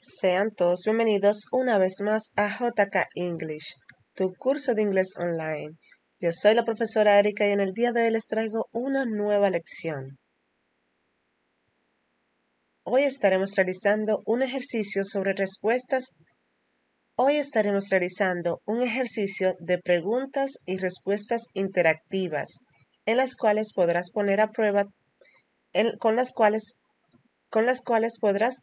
Sean todos bienvenidos una vez más a JK English, tu curso de inglés online. Yo soy la profesora Erika y en el día de hoy les traigo una nueva lección. Hoy estaremos realizando un ejercicio sobre respuestas. Hoy estaremos realizando un ejercicio de preguntas y respuestas interactivas, en las cuales podrás poner a prueba, con las cuales con las cuales podrás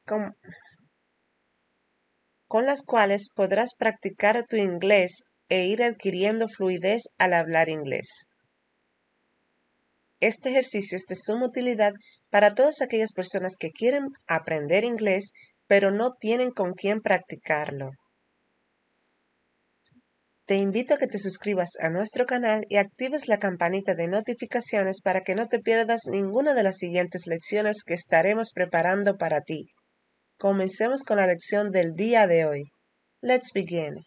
con las cuales podrás practicar tu inglés e ir adquiriendo fluidez al hablar inglés. Este ejercicio es de suma utilidad para todas aquellas personas que quieren aprender inglés pero no tienen con quién practicarlo. Te invito a que te suscribas a nuestro canal y actives la campanita de notificaciones para que no te pierdas ninguna de las siguientes lecciones que estaremos preparando para ti. Comencemos con la lección del día de hoy. Let's begin.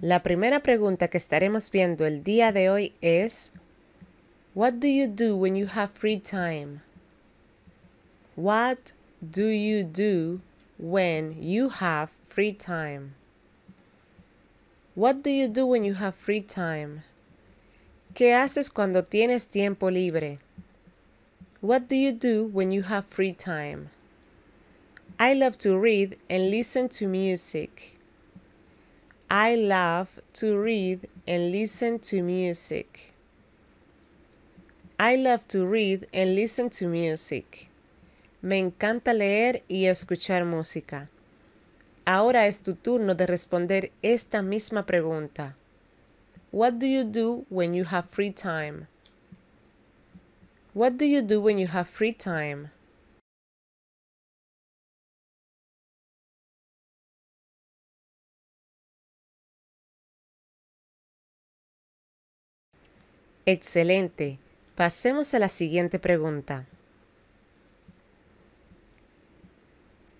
La primera pregunta que estaremos viendo el día de hoy es What do you do when you have free time? What do you do when you have free time? What do you do when you have free time? ¿Qué haces cuando tienes tiempo libre? What do you do when you have free time? I love to read and listen to music. I love to read and listen to music. I love to read and listen to music. Me encanta leer y escuchar música. Ahora es tu turno de responder esta misma pregunta. What do you do when you have free time? What do you do when you have free time? Excelente. Pasemos a la siguiente pregunta.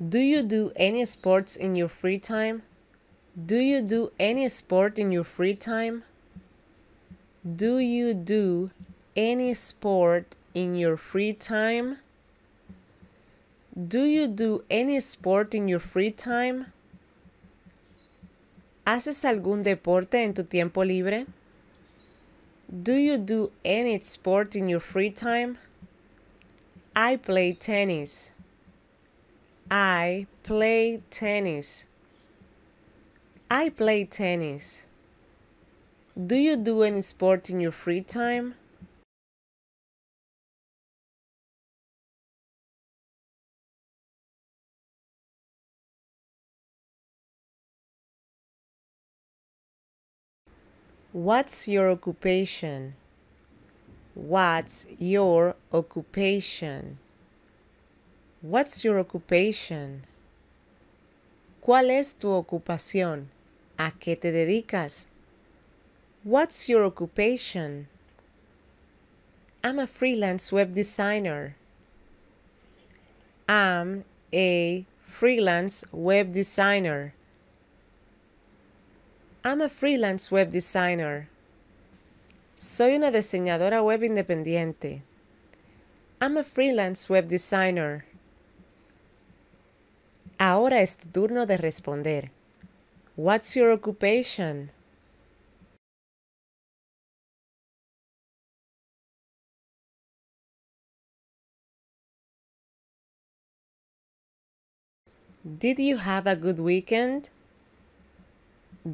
Do you do any sports in your free time? Do you do any sport in your free time? Do you do any sport in your free time? Do you do any sport in your free time? ¿Haces algún deporte en tu tiempo libre? Do you do any sport in your free time? I play tennis. I play tennis. I play tennis. Do you do any sport in your free time? What's your occupation? What's your occupation? What's your occupation? ¿Cuál es tu ocupación? ¿A qué te dedicas? What's your occupation? I'm a freelance web designer. I'm a freelance web designer. I'm a freelance web designer. Soy una diseñadora web independiente. I'm a freelance web designer. Ahora es tu turno de responder. What's your occupation? Did you have a good weekend?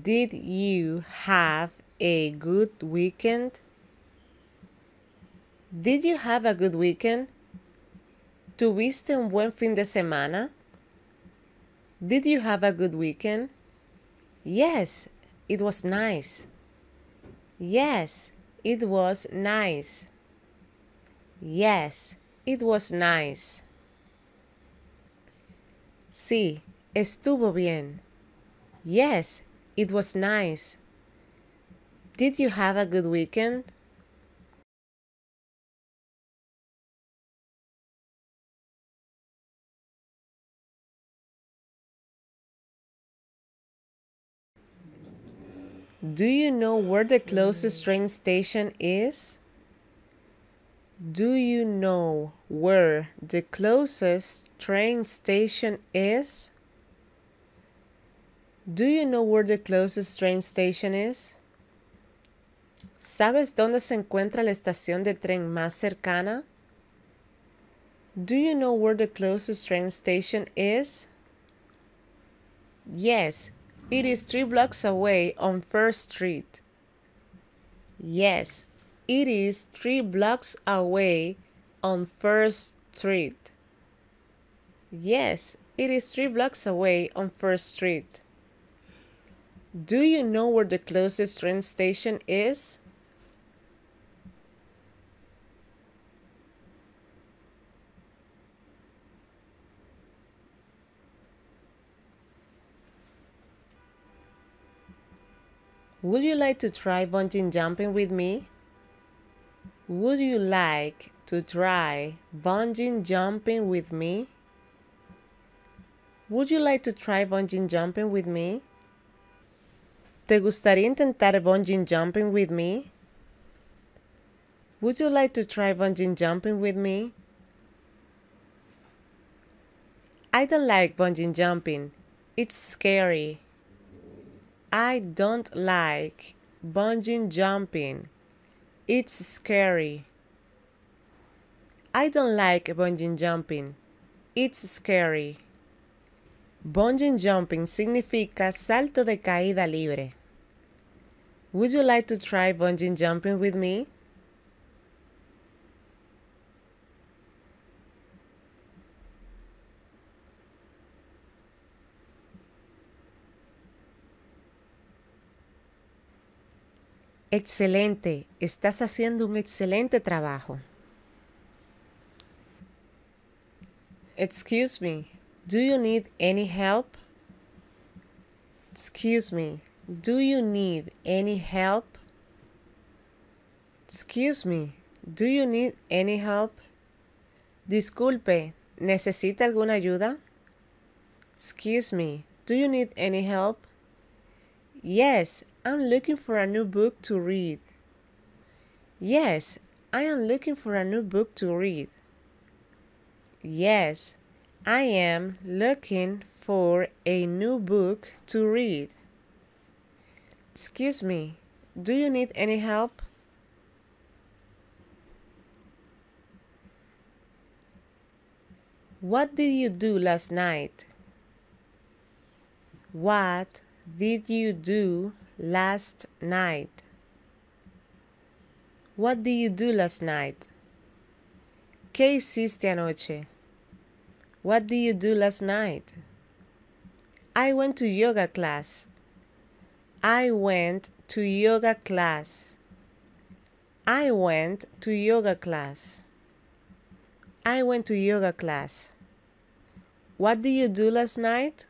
Did you have a good weekend? Did you have a good weekend? ¿Tuviste un buen fin de semana? Did you have a good weekend? Yes, it was nice. Yes, it was nice. Yes, it was nice. Sí, estuvo bien. Yes, it was nice. Did you have a good weekend? Do you know where the closest train station is? Do you know where the closest train station is? Do you know where the closest train station is? ¿Sabes dónde se encuentra la estación de tren más cercana? Do you know where the closest train station is? Yes, it is three blocks away on First Street. Yes, it is three blocks away on First Street. Yes, it is three blocks away on First Street. Do you know where the closest train station is? Would you like to try bungee jumping with me? Would you like to try bungee jumping with me? Would you like to try bungee jumping with me? ¿Te gustaría intentar bungee jumping with me? Would you like to try bungee jumping with me? I don't like bungee jumping. It's scary. I don't like bungee jumping. It's scary. I don't like bungee jumping. It's scary. Bungee jumping significa salto de caída libre. Would you like to try bungee jumping with me? Excelente, estás haciendo un excelente trabajo. Excuse me, Do you need any help? Excuse me. Do you need any help? Excuse me. Do you need any help? Disculpe. ¿Necesita alguna ayuda? Excuse me. Do you need any help? Yes, I'm looking for a new book to read. Yes, I am looking for a new book to read. Yes, I am looking for a new book to read. Excuse me, do you need any help? What did you do last night? What did you do last night? What did you do last night? ¿Qué hiciste anoche? What did you do last night? I went to yoga class. I went to yoga class. I went to yoga class. I went to yoga class. What did you do last night?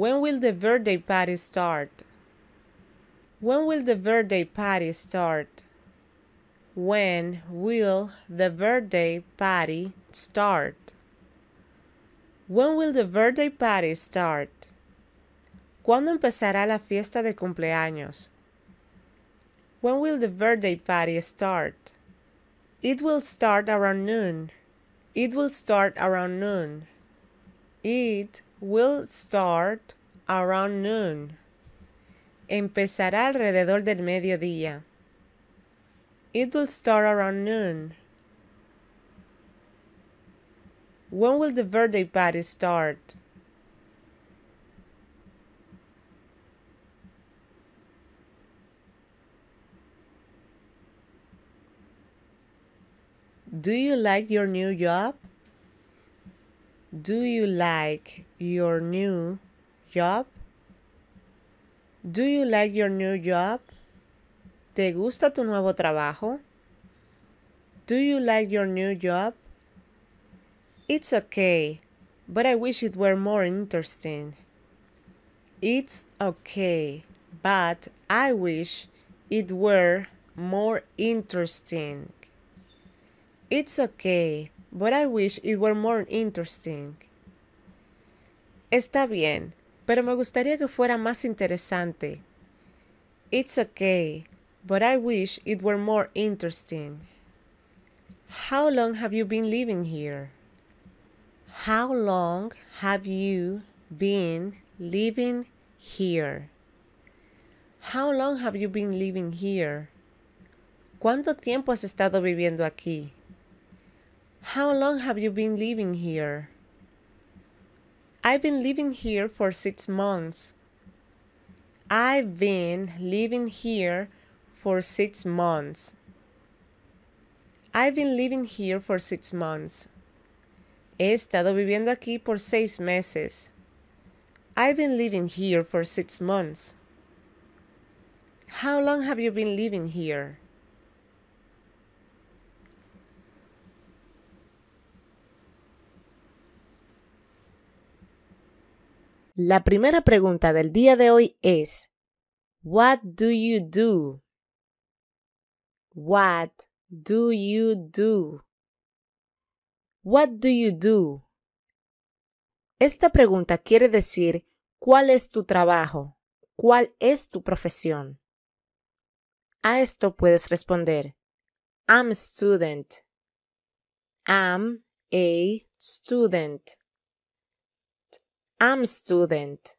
When will the birthday party start? When will the birthday party start? When will the birthday party start? When will the birthday party start? ¿Cuándo empezará la fiesta de cumpleaños? When will the birthday party start? It will start around noon. It will start around noon. It will start around noon. Empezará alrededor del mediodía. It will start around noon. When will the birthday party start? Do you like your new job? Do you like your new job? Do you like your new job? ¿Te gusta tu nuevo trabajo? Do you like your new job? It's okay, but I wish it were more interesting. It's okay, but I wish it were more interesting. It's okay, but I wish it were more interesting. Está bien, pero me gustaría que fuera más interesante. It's okay, but I wish it were more interesting. How long have you been living here? How long have you been living here? How long have you been living here? ¿Cuánto tiempo has estado viviendo aquí? How long have you been living here? I've been living here for six months. I've been living here for six months. I've been living here for six months. He estado viviendo aquí por seis meses. I've been living here for six months. How long have you been living here? La primera pregunta del día de hoy es What do you do? What do you do? What do you do? Esta pregunta quiere decir ¿cuál es tu trabajo? ¿Cuál es tu profesión? A esto puedes responder I'm a student. I'm a student. I'm student.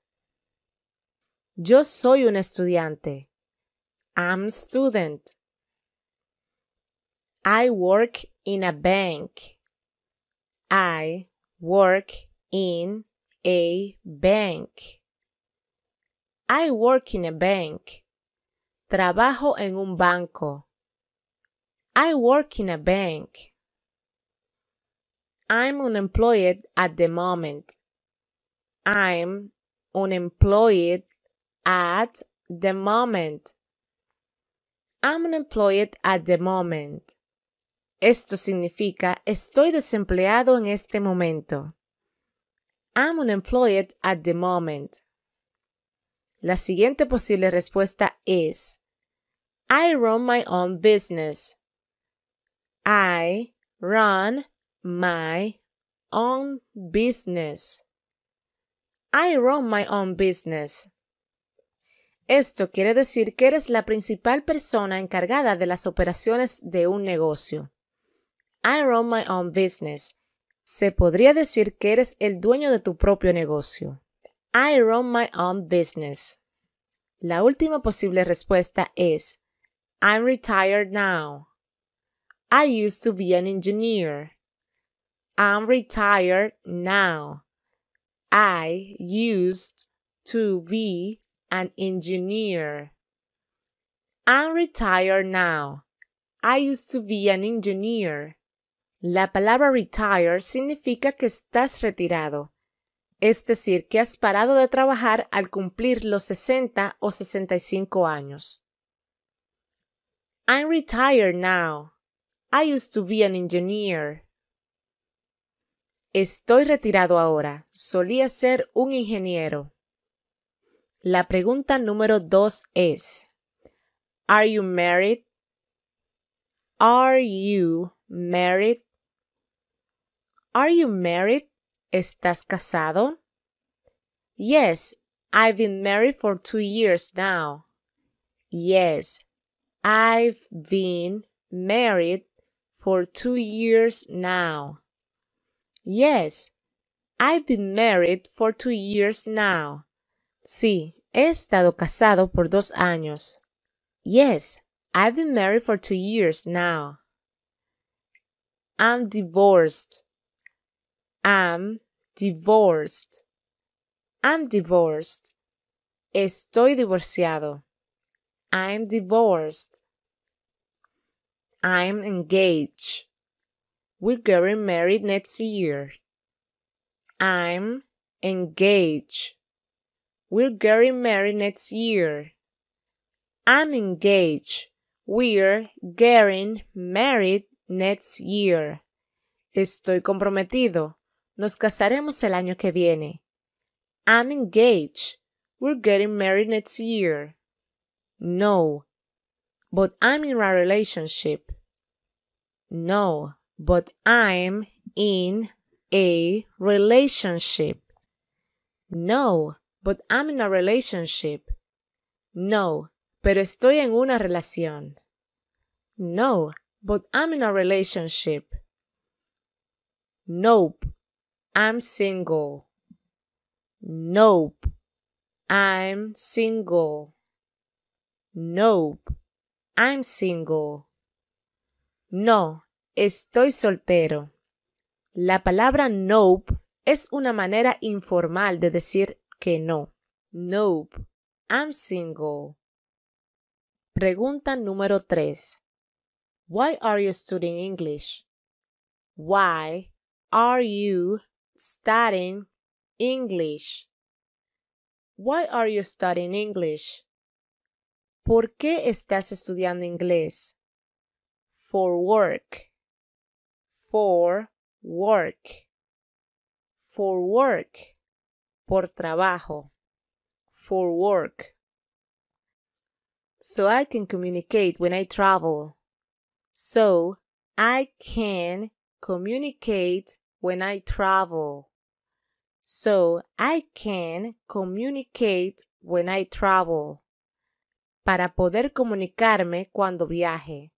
Yo soy un estudiante. I'm student. I work in a bank. I work in a bank. I work in a bank. Trabajo en un banco. I work in a bank. I'm unemployed at the moment. I'm unemployed at the moment. I'm unemployed at the moment. Esto significa estoy desempleado en este momento. I'm unemployed at the moment. La siguiente posible respuesta es I run my own business. I run my own business. I run my own business. Esto quiere decir que eres la principal persona encargada de las operaciones de un negocio. I run my own business. Se podría decir que eres el dueño de tu propio negocio. I run my own business. La última posible respuesta es I'm retired now. I used to be an engineer. I'm retired now. I used to be an engineer. I'm retired now. I used to be an engineer. La palabra retire significa que estás retirado, es decir, que has parado de trabajar al cumplir los 60 o 65 años. I'm retired now. I used to be an engineer. Estoy retirado ahora. Solía ser un ingeniero. La pregunta número dos es, ¿Are you married? Are you married? Are you married? ¿Estás casado? Yes, I've been married for two years now. Yes, I've been married for two years now. Yes, I've been married for two years now. Sí, he estado casado por dos años. Yes, I've been married for two years now. I'm divorced. I'm divorced. I'm divorced. Estoy divorciado. I'm divorced. I'm engaged. We're getting married next year. I'm engaged. We're getting married next year. I'm engaged. We're getting married next year. Estoy comprometido. Nos casaremos el año que viene. I'm engaged. We're getting married next year. No. But I'm in a relationship. No but I'm in a relationship. No, but I'm in a relationship. No, pero estoy en una relación. No, but I'm in a relationship. Nope, I'm single. Nope, I'm single. Nope, I'm single. No, Estoy soltero. La palabra nope es una manera informal de decir que no. Nope. I'm single. Pregunta número 3. Why are you studying English? Why are you studying English? Why are you studying English? ¿Por qué estás estudiando inglés? For work. for work. For work. Por trabajo. For work. So I can communicate when I travel. So I can communicate when I travel. So I can communicate when I travel. Para poder comunicarme cuando viaje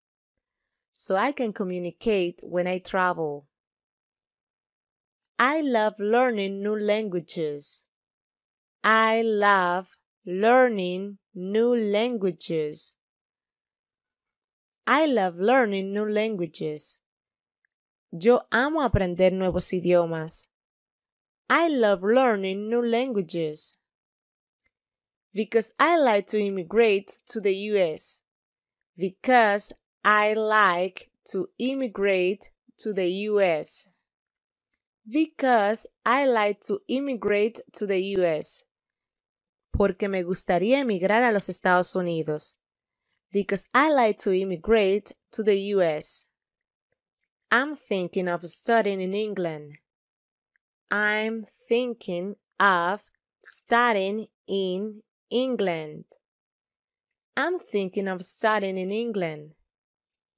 so I can communicate when I travel. I love learning new languages. I love learning new languages. I love learning new languages. Yo amo aprender nuevos idiomas. I love learning new languages. Because I like to immigrate to the US. Because I like to immigrate to the US. Because I like to immigrate to the US. Porque me gustaría emigrar a los Estados Unidos. Because I like to immigrate to the US. I'm thinking of studying in England. I'm thinking of studying in England. I'm thinking of studying in England.